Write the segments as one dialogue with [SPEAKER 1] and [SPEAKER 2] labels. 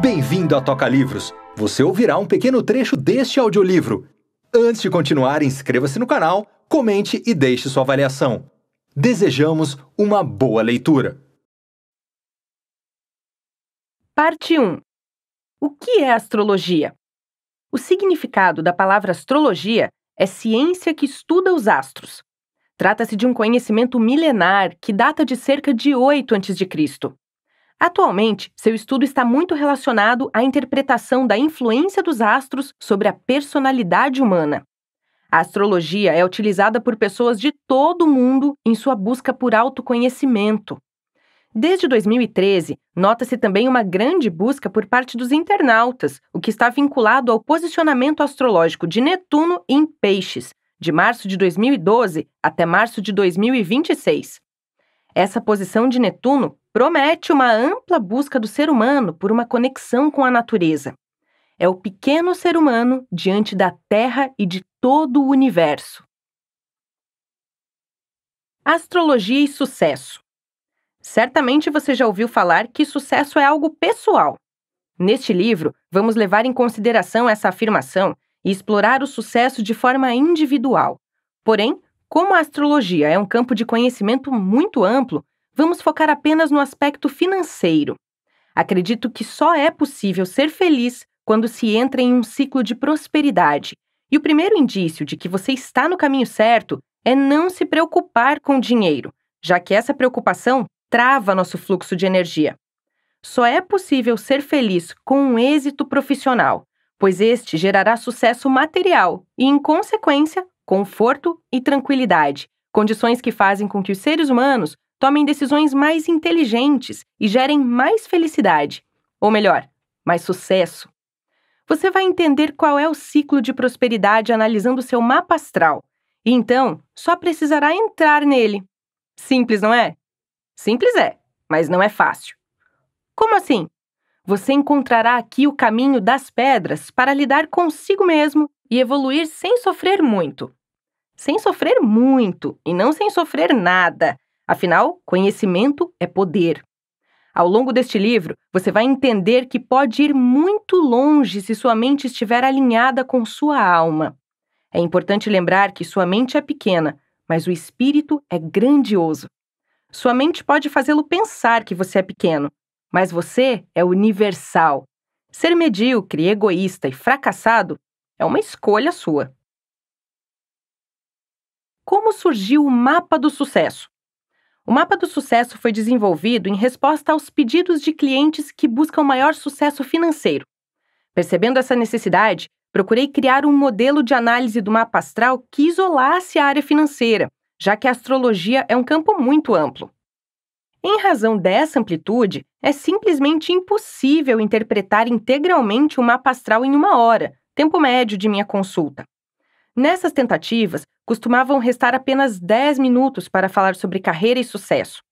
[SPEAKER 1] Bem-vindo à Toca Livros. Você ouvirá um pequeno trecho deste audiolivro. Antes de continuar, inscreva-se no canal, comente e deixe sua avaliação. Desejamos uma boa leitura. Parte 1. O que é astrologia? O significado da palavra astrologia é ciência que estuda os astros. Trata-se de um conhecimento milenar que data de cerca de 8 a.C. Atualmente, seu estudo está muito relacionado à interpretação da influência dos astros sobre a personalidade humana. A astrologia é utilizada por pessoas de todo o mundo em sua busca por autoconhecimento. Desde 2013, nota-se também uma grande busca por parte dos internautas, o que está vinculado ao posicionamento astrológico de Netuno em Peixes, de março de 2012 até março de 2026. Essa posição de Netuno promete uma ampla busca do ser humano por uma conexão com a natureza. É o pequeno ser humano diante da Terra e de todo o universo. Astrologia e sucesso. Certamente você já ouviu falar que sucesso é algo pessoal. Neste livro, vamos levar em consideração essa afirmação e explorar o sucesso de forma individual. Porém, como a astrologia é um campo de conhecimento muito amplo, vamos focar apenas no aspecto financeiro. Acredito que só é possível ser feliz quando se entra em um ciclo de prosperidade. E o primeiro indício de que você está no caminho certo é não se preocupar com dinheiro, já que essa preocupação trava nosso fluxo de energia. Só é possível ser feliz com um êxito profissional, pois este gerará sucesso material e, em consequência, conforto e tranquilidade, condições que fazem com que os seres humanos tomem decisões mais inteligentes e gerem mais felicidade, ou melhor, mais sucesso. Você vai entender qual é o ciclo de prosperidade analisando seu mapa astral, e então só precisará entrar nele. Simples, não é? Simples é, mas não é fácil. Como assim? Você encontrará aqui o caminho das pedras para lidar consigo mesmo e evoluir sem sofrer muito sem sofrer muito e não sem sofrer nada. Afinal, conhecimento é poder. Ao longo deste livro, você vai entender que pode ir muito longe se sua mente estiver alinhada com sua alma. É importante lembrar que sua mente é pequena, mas o espírito é grandioso. Sua mente pode fazê-lo pensar que você é pequeno, mas você é universal. Ser medíocre, egoísta e fracassado é uma escolha sua. Como surgiu o mapa do sucesso? O mapa do sucesso foi desenvolvido em resposta aos pedidos de clientes que buscam maior sucesso financeiro. Percebendo essa necessidade, procurei criar um modelo de análise do mapa astral que isolasse a área financeira, já que a astrologia é um campo muito amplo. Em razão dessa amplitude, é simplesmente impossível interpretar integralmente o mapa astral em uma hora, tempo médio de minha consulta. Nessas tentativas, costumavam restar apenas 10 minutos para falar sobre carreira e sucesso.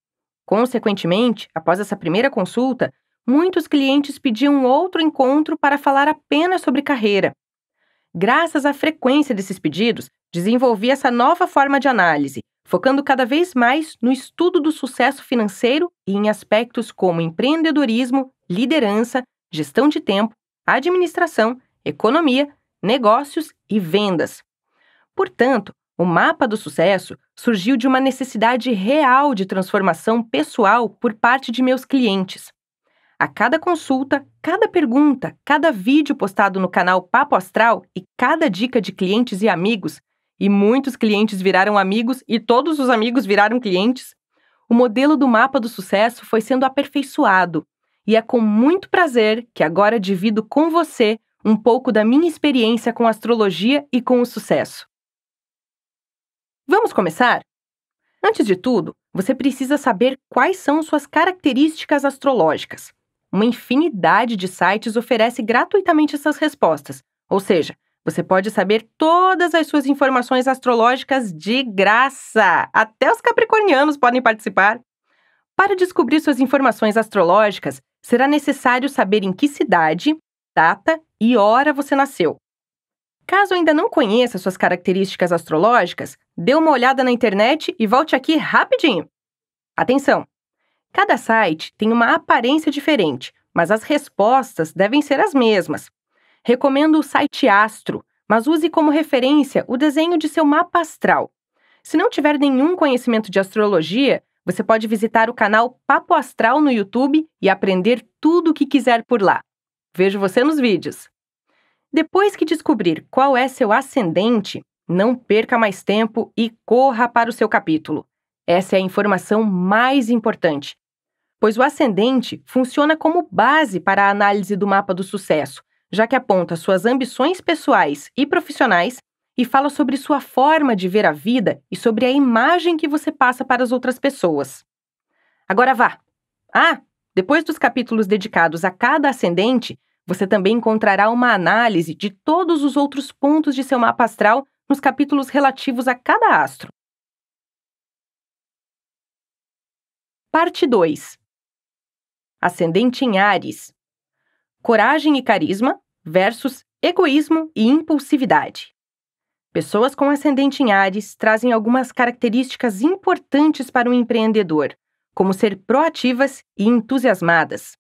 [SPEAKER 1] Consequentemente, após essa primeira consulta, muitos clientes pediam outro encontro para falar apenas sobre carreira. Graças à frequência desses pedidos, desenvolvi essa nova forma de análise, focando cada vez mais no estudo do sucesso financeiro e em aspectos como empreendedorismo, liderança, gestão de tempo, administração, economia, negócios e vendas. Portanto, o mapa do sucesso surgiu de uma necessidade real de transformação pessoal por parte de meus clientes. A cada consulta, cada pergunta, cada vídeo postado no canal Papo Astral e cada dica de clientes e amigos, e muitos clientes viraram amigos e todos os amigos viraram clientes, o modelo do mapa do sucesso foi sendo aperfeiçoado. E é com muito prazer que agora divido com você um pouco da minha experiência com astrologia e com o sucesso. Vamos começar? Antes de tudo, você precisa saber quais são suas características astrológicas. Uma infinidade de sites oferece gratuitamente essas respostas, ou seja, você pode saber todas as suas informações astrológicas de graça. Até os capricornianos podem participar. Para descobrir suas informações astrológicas, será necessário saber em que cidade, data e hora você nasceu, Caso ainda não conheça suas características astrológicas, dê uma olhada na internet e volte aqui rapidinho. Atenção! Cada site tem uma aparência diferente, mas as respostas devem ser as mesmas. Recomendo o site Astro, mas use como referência o desenho de seu mapa astral. Se não tiver nenhum conhecimento de astrologia, você pode visitar o canal Papo Astral no YouTube e aprender tudo o que quiser por lá. Vejo você nos vídeos! Depois que descobrir qual é seu ascendente, não perca mais tempo e corra para o seu capítulo. Essa é a informação mais importante, pois o ascendente funciona como base para a análise do mapa do sucesso, já que aponta suas ambições pessoais e profissionais e fala sobre sua forma de ver a vida e sobre a imagem que você passa para as outras pessoas. Agora vá! Ah, depois dos capítulos dedicados a cada ascendente, você também encontrará uma análise de todos os outros pontos de seu mapa astral nos capítulos relativos a cada astro. Parte 2 Ascendente em Ares Coragem e Carisma versus Egoísmo e Impulsividade. Pessoas com ascendente em Ares trazem algumas características importantes para um empreendedor, como ser proativas e entusiasmadas,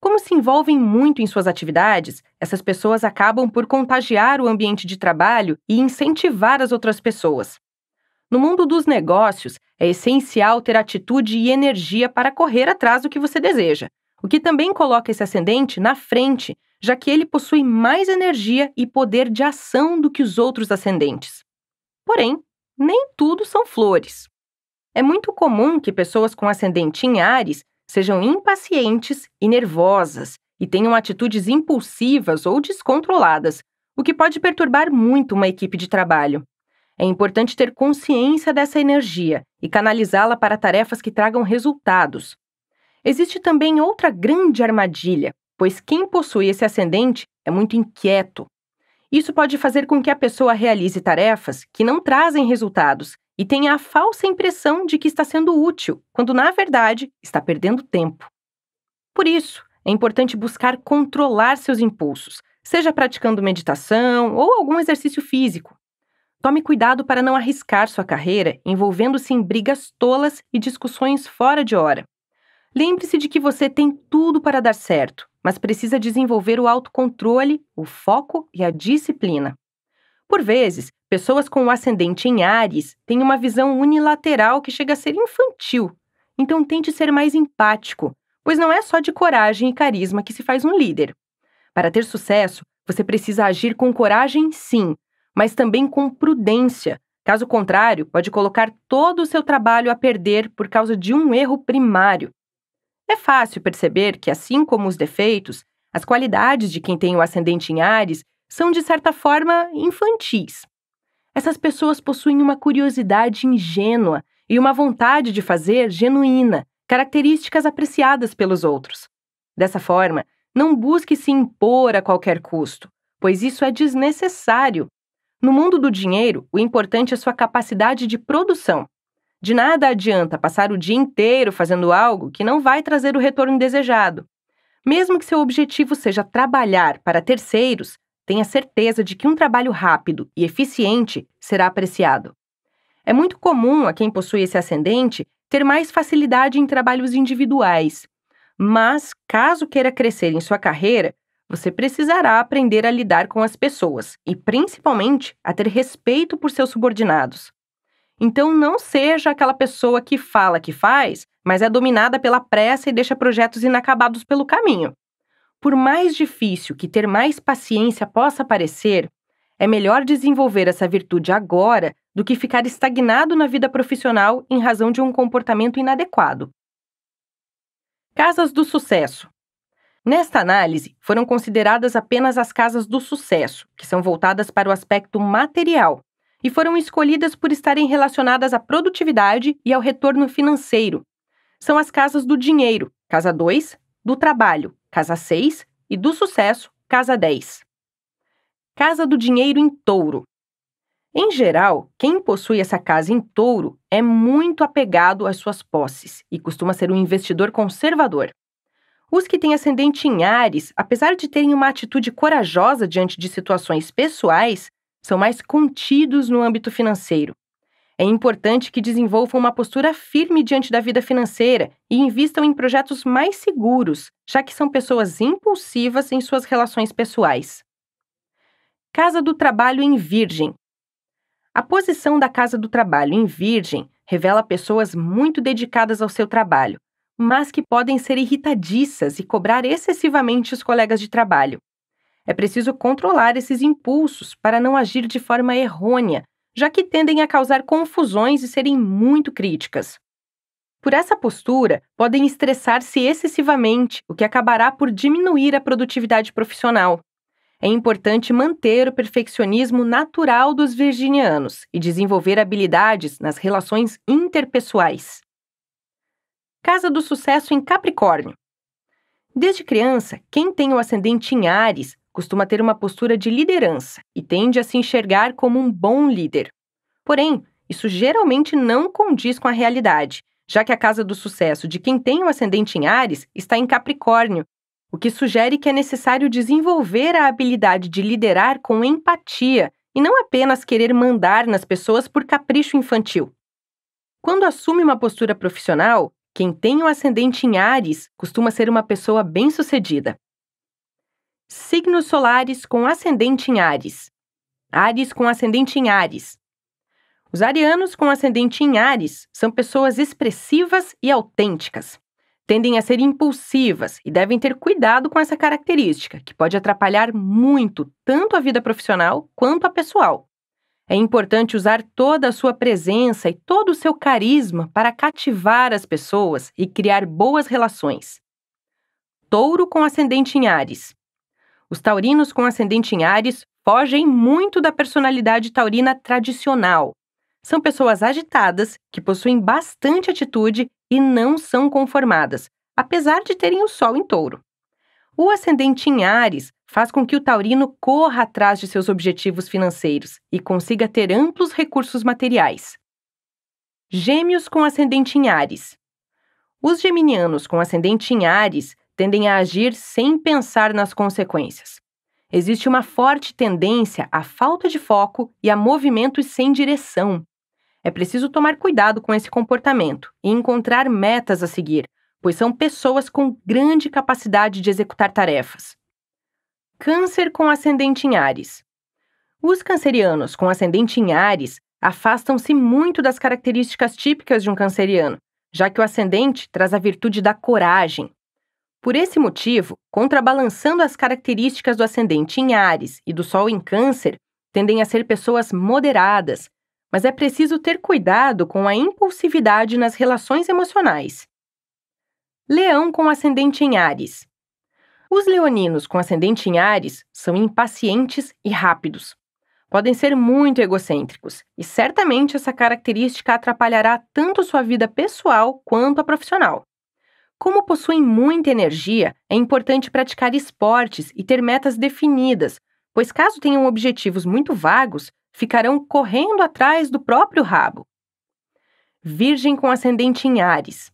[SPEAKER 1] como se envolvem muito em suas atividades, essas pessoas acabam por contagiar o ambiente de trabalho e incentivar as outras pessoas. No mundo dos negócios, é essencial ter atitude e energia para correr atrás do que você deseja, o que também coloca esse ascendente na frente, já que ele possui mais energia e poder de ação do que os outros ascendentes. Porém, nem tudo são flores. É muito comum que pessoas com ascendente em Ares sejam impacientes e nervosas e tenham atitudes impulsivas ou descontroladas, o que pode perturbar muito uma equipe de trabalho. É importante ter consciência dessa energia e canalizá-la para tarefas que tragam resultados. Existe também outra grande armadilha, pois quem possui esse ascendente é muito inquieto. Isso pode fazer com que a pessoa realize tarefas que não trazem resultados e tem a falsa impressão de que está sendo útil, quando na verdade está perdendo tempo. Por isso, é importante buscar controlar seus impulsos, seja praticando meditação ou algum exercício físico. Tome cuidado para não arriscar sua carreira envolvendo-se em brigas tolas e discussões fora de hora. Lembre-se de que você tem tudo para dar certo, mas precisa desenvolver o autocontrole, o foco e a disciplina. Por vezes, Pessoas com o ascendente em Ares têm uma visão unilateral que chega a ser infantil. Então tente ser mais empático, pois não é só de coragem e carisma que se faz um líder. Para ter sucesso, você precisa agir com coragem, sim, mas também com prudência. Caso contrário, pode colocar todo o seu trabalho a perder por causa de um erro primário. É fácil perceber que, assim como os defeitos, as qualidades de quem tem o ascendente em Ares são, de certa forma, infantis. Essas pessoas possuem uma curiosidade ingênua e uma vontade de fazer genuína, características apreciadas pelos outros. Dessa forma, não busque se impor a qualquer custo, pois isso é desnecessário. No mundo do dinheiro, o importante é sua capacidade de produção. De nada adianta passar o dia inteiro fazendo algo que não vai trazer o retorno desejado. Mesmo que seu objetivo seja trabalhar para terceiros, tenha certeza de que um trabalho rápido e eficiente será apreciado. É muito comum a quem possui esse ascendente ter mais facilidade em trabalhos individuais, mas caso queira crescer em sua carreira, você precisará aprender a lidar com as pessoas e, principalmente, a ter respeito por seus subordinados. Então, não seja aquela pessoa que fala que faz, mas é dominada pela pressa e deixa projetos inacabados pelo caminho. Por mais difícil que ter mais paciência possa parecer, é melhor desenvolver essa virtude agora do que ficar estagnado na vida profissional em razão de um comportamento inadequado. Casas do sucesso. Nesta análise, foram consideradas apenas as casas do sucesso, que são voltadas para o aspecto material, e foram escolhidas por estarem relacionadas à produtividade e ao retorno financeiro. São as casas do dinheiro, casa 2, do trabalho, Casa 6, e do sucesso, Casa 10. Casa do Dinheiro em Touro. Em geral, quem possui essa casa em touro é muito apegado às suas posses e costuma ser um investidor conservador. Os que têm ascendente em Ares, apesar de terem uma atitude corajosa diante de situações pessoais, são mais contidos no âmbito financeiro. É importante que desenvolvam uma postura firme diante da vida financeira e invistam em projetos mais seguros, já que são pessoas impulsivas em suas relações pessoais. Casa do Trabalho em Virgem. A posição da Casa do Trabalho em Virgem revela pessoas muito dedicadas ao seu trabalho, mas que podem ser irritadiças e cobrar excessivamente os colegas de trabalho. É preciso controlar esses impulsos para não agir de forma errônea já que tendem a causar confusões e serem muito críticas. Por essa postura, podem estressar-se excessivamente, o que acabará por diminuir a produtividade profissional. É importante manter o perfeccionismo natural dos virginianos e desenvolver habilidades nas relações interpessoais. Casa do Sucesso em Capricórnio. Desde criança, quem tem o ascendente em Ares Costuma ter uma postura de liderança e tende a se enxergar como um bom líder. Porém, isso geralmente não condiz com a realidade, já que a casa do sucesso de quem tem o um ascendente em Ares está em Capricórnio, o que sugere que é necessário desenvolver a habilidade de liderar com empatia e não apenas querer mandar nas pessoas por capricho infantil. Quando assume uma postura profissional, quem tem o um ascendente em Ares costuma ser uma pessoa bem-sucedida, signos solares com ascendente em Ares. Ares com ascendente em Ares. Os arianos com ascendente em Ares são pessoas expressivas e autênticas. Tendem a ser impulsivas e devem ter cuidado com essa característica, que pode atrapalhar muito tanto a vida profissional quanto a pessoal. É importante usar toda a sua presença e todo o seu carisma para cativar as pessoas e criar boas relações. Touro com ascendente em Ares. Os taurinos com ascendente em Ares fogem muito da personalidade taurina tradicional. São pessoas agitadas, que possuem bastante atitude e não são conformadas, apesar de terem o Sol em touro. O ascendente em Ares faz com que o taurino corra atrás de seus objetivos financeiros e consiga ter amplos recursos materiais. Gêmeos com ascendente em Ares. Os geminianos com ascendente em Ares tendem a agir sem pensar nas consequências. Existe uma forte tendência à falta de foco e a movimentos sem direção. É preciso tomar cuidado com esse comportamento e encontrar metas a seguir, pois são pessoas com grande capacidade de executar tarefas. Câncer com ascendente em Ares. Os cancerianos com ascendente em Ares afastam-se muito das características típicas de um canceriano, já que o ascendente traz a virtude da coragem, por esse motivo, contrabalançando as características do ascendente em Ares e do Sol em Câncer, tendem a ser pessoas moderadas, mas é preciso ter cuidado com a impulsividade nas relações emocionais. Leão com ascendente em Ares. Os leoninos com ascendente em Ares são impacientes e rápidos. Podem ser muito egocêntricos, e certamente essa característica atrapalhará tanto sua vida pessoal quanto a profissional. Como possuem muita energia, é importante praticar esportes e ter metas definidas, pois caso tenham objetivos muito vagos, ficarão correndo atrás do próprio rabo. Virgem com ascendente em Ares.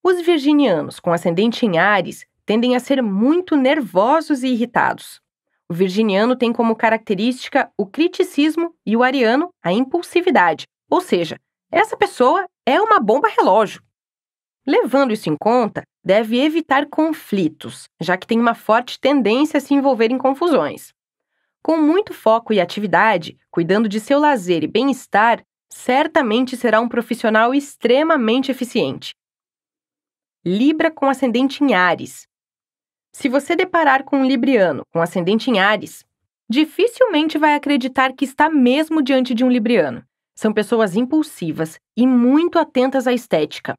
[SPEAKER 1] Os virginianos com ascendente em Ares tendem a ser muito nervosos e irritados. O virginiano tem como característica o criticismo e o ariano a impulsividade, ou seja, essa pessoa é uma bomba relógio. Levando isso em conta, deve evitar conflitos, já que tem uma forte tendência a se envolver em confusões. Com muito foco e atividade, cuidando de seu lazer e bem-estar, certamente será um profissional extremamente eficiente. Libra com ascendente em Ares. Se você deparar com um libriano com ascendente em Ares, dificilmente vai acreditar que está mesmo diante de um libriano. São pessoas impulsivas e muito atentas à estética,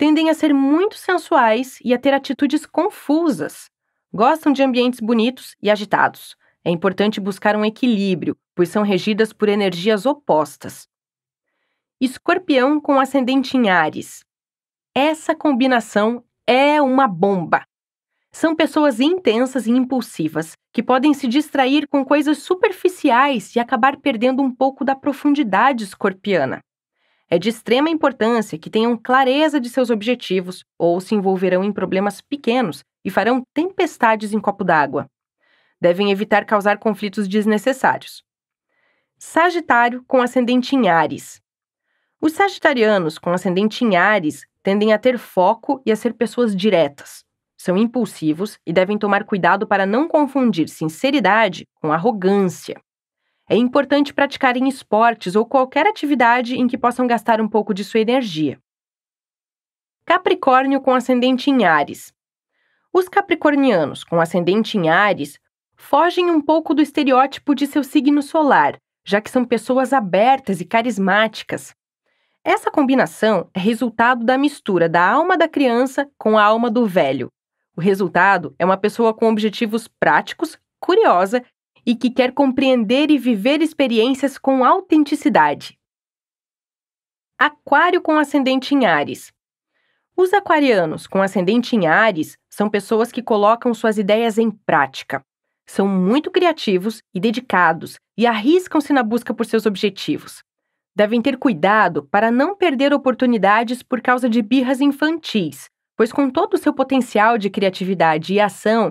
[SPEAKER 1] tendem a ser muito sensuais e a ter atitudes confusas. Gostam de ambientes bonitos e agitados. É importante buscar um equilíbrio, pois são regidas por energias opostas. Escorpião com ascendente em Ares. Essa combinação é uma bomba. São pessoas intensas e impulsivas, que podem se distrair com coisas superficiais e acabar perdendo um pouco da profundidade escorpiana. É de extrema importância que tenham clareza de seus objetivos ou se envolverão em problemas pequenos e farão tempestades em copo d'água. Devem evitar causar conflitos desnecessários. Sagitário com ascendente em Ares. Os sagitarianos com ascendente em Ares tendem a ter foco e a ser pessoas diretas. São impulsivos e devem tomar cuidado para não confundir sinceridade com arrogância. É importante praticarem esportes ou qualquer atividade em que possam gastar um pouco de sua energia. Capricórnio com ascendente em Ares. Os capricornianos com ascendente em Ares fogem um pouco do estereótipo de seu signo solar, já que são pessoas abertas e carismáticas. Essa combinação é resultado da mistura da alma da criança com a alma do velho. O resultado é uma pessoa com objetivos práticos, curiosa e que quer compreender e viver experiências com autenticidade. Aquário com ascendente em Ares. Os aquarianos com ascendente em Ares são pessoas que colocam suas ideias em prática. São muito criativos e dedicados e arriscam-se na busca por seus objetivos. Devem ter cuidado para não perder oportunidades por causa de birras infantis, pois, com todo o seu potencial de criatividade e ação,